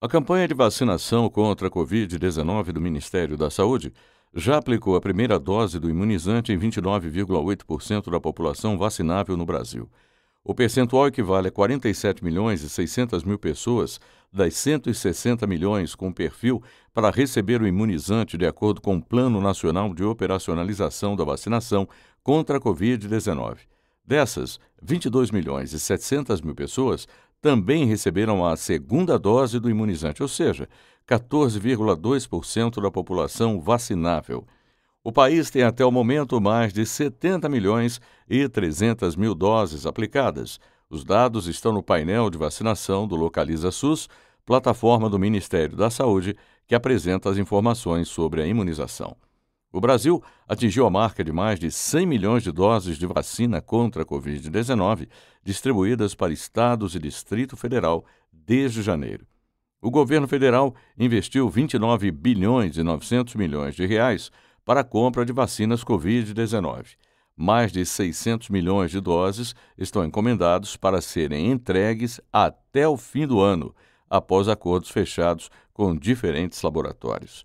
A campanha de vacinação contra a Covid-19 do Ministério da Saúde já aplicou a primeira dose do imunizante em 29,8% da população vacinável no Brasil. O percentual equivale a 47 milhões e 600 mil pessoas das 160 milhões com perfil para receber o imunizante de acordo com o Plano Nacional de Operacionalização da Vacinação contra a Covid-19. Dessas, 22 milhões e 700 mil pessoas também receberam a segunda dose do imunizante, ou seja, 14,2% da população vacinável. O país tem até o momento mais de 70 milhões e 300 mil doses aplicadas. Os dados estão no painel de vacinação do Localiza SUS, plataforma do Ministério da Saúde, que apresenta as informações sobre a imunização. O Brasil atingiu a marca de mais de 100 milhões de doses de vacina contra a Covid-19 distribuídas para estados e Distrito Federal desde janeiro. O governo federal investiu 29 bilhões e 900 milhões de reais para a compra de vacinas Covid-19. Mais de 600 milhões de doses estão encomendados para serem entregues até o fim do ano, após acordos fechados com diferentes laboratórios.